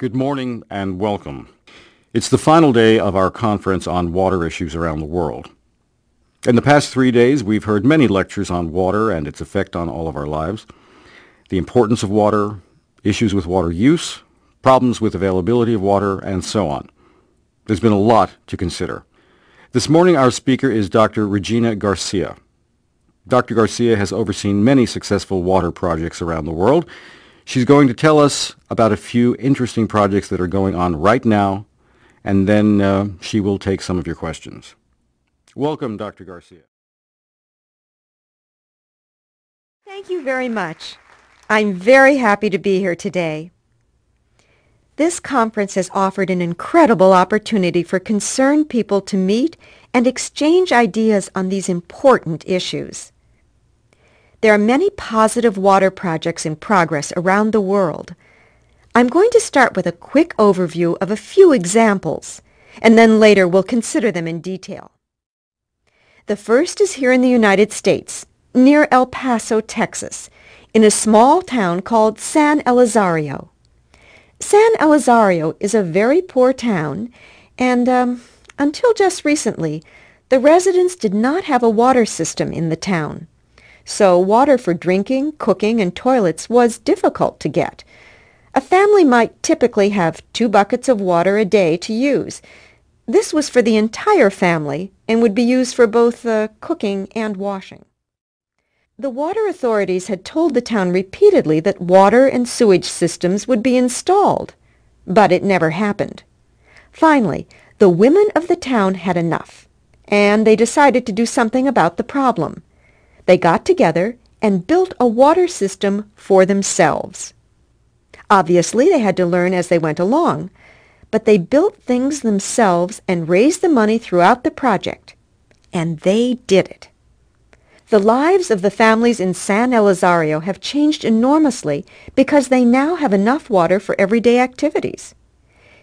Good morning and welcome. It's the final day of our conference on water issues around the world. In the past three days, we've heard many lectures on water and its effect on all of our lives, the importance of water, issues with water use, problems with availability of water, and so on. There's been a lot to consider. This morning, our speaker is Dr. Regina Garcia. Dr. Garcia has overseen many successful water projects around the world. She's going to tell us about a few interesting projects that are going on right now, and then uh, she will take some of your questions. Welcome, Dr. Garcia. Thank you very much. I'm very happy to be here today. This conference has offered an incredible opportunity for concerned people to meet and exchange ideas on these important issues. There are many positive water projects in progress around the world, I'm going to start with a quick overview of a few examples, and then later we'll consider them in detail. The first is here in the United States, near El Paso, Texas, in a small town called San Elizario. San Elizario is a very poor town, and um, until just recently, the residents did not have a water system in the town. So water for drinking, cooking, and toilets was difficult to get, a family might typically have two buckets of water a day to use. This was for the entire family and would be used for both the uh, cooking and washing. The water authorities had told the town repeatedly that water and sewage systems would be installed, but it never happened. Finally, the women of the town had enough, and they decided to do something about the problem. They got together and built a water system for themselves. Obviously, they had to learn as they went along, but they built things themselves and raised the money throughout the project. And they did it. The lives of the families in San Elizario have changed enormously because they now have enough water for everyday activities.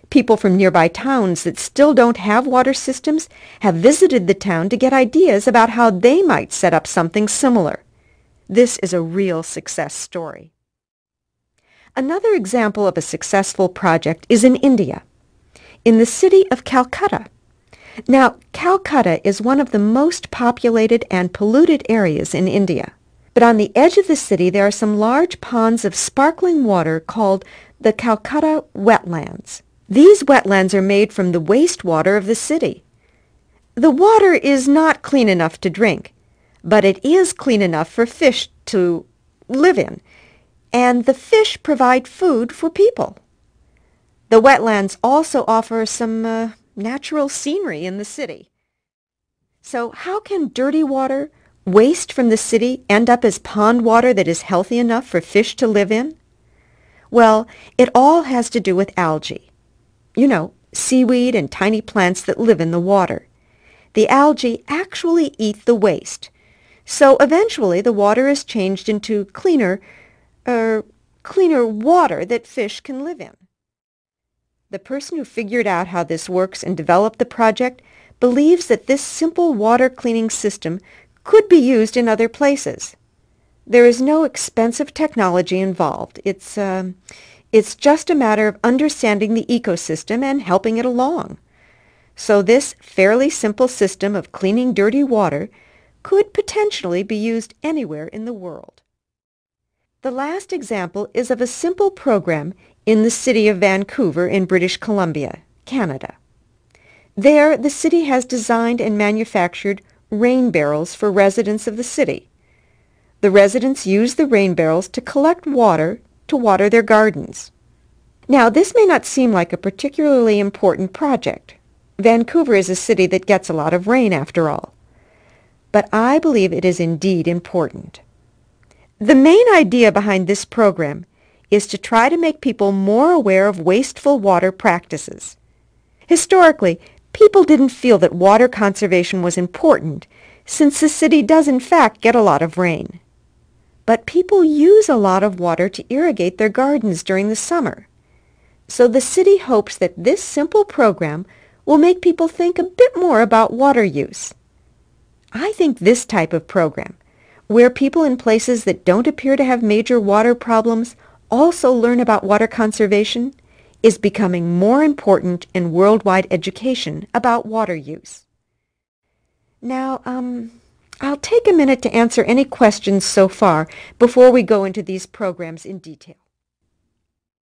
People from nearby towns that still don't have water systems have visited the town to get ideas about how they might set up something similar. This is a real success story. Another example of a successful project is in India, in the city of Calcutta. Now, Calcutta is one of the most populated and polluted areas in India. But on the edge of the city, there are some large ponds of sparkling water called the Calcutta wetlands. These wetlands are made from the wastewater of the city. The water is not clean enough to drink, but it is clean enough for fish to live in and the fish provide food for people. The wetlands also offer some uh, natural scenery in the city. So how can dirty water, waste from the city, end up as pond water that is healthy enough for fish to live in? Well, it all has to do with algae. You know, seaweed and tiny plants that live in the water. The algae actually eat the waste. So eventually the water is changed into cleaner, er, cleaner water that fish can live in. The person who figured out how this works and developed the project believes that this simple water cleaning system could be used in other places. There is no expensive technology involved. It's, uh, it's just a matter of understanding the ecosystem and helping it along. So this fairly simple system of cleaning dirty water could potentially be used anywhere in the world. The last example is of a simple program in the city of Vancouver in British Columbia, Canada. There, the city has designed and manufactured rain barrels for residents of the city. The residents use the rain barrels to collect water to water their gardens. Now, this may not seem like a particularly important project. Vancouver is a city that gets a lot of rain after all. But I believe it is indeed important. The main idea behind this program is to try to make people more aware of wasteful water practices. Historically, people didn't feel that water conservation was important since the city does in fact get a lot of rain. But people use a lot of water to irrigate their gardens during the summer. So the city hopes that this simple program will make people think a bit more about water use. I think this type of program where people in places that don't appear to have major water problems also learn about water conservation is becoming more important in worldwide education about water use. Now, um, I'll take a minute to answer any questions so far before we go into these programs in detail.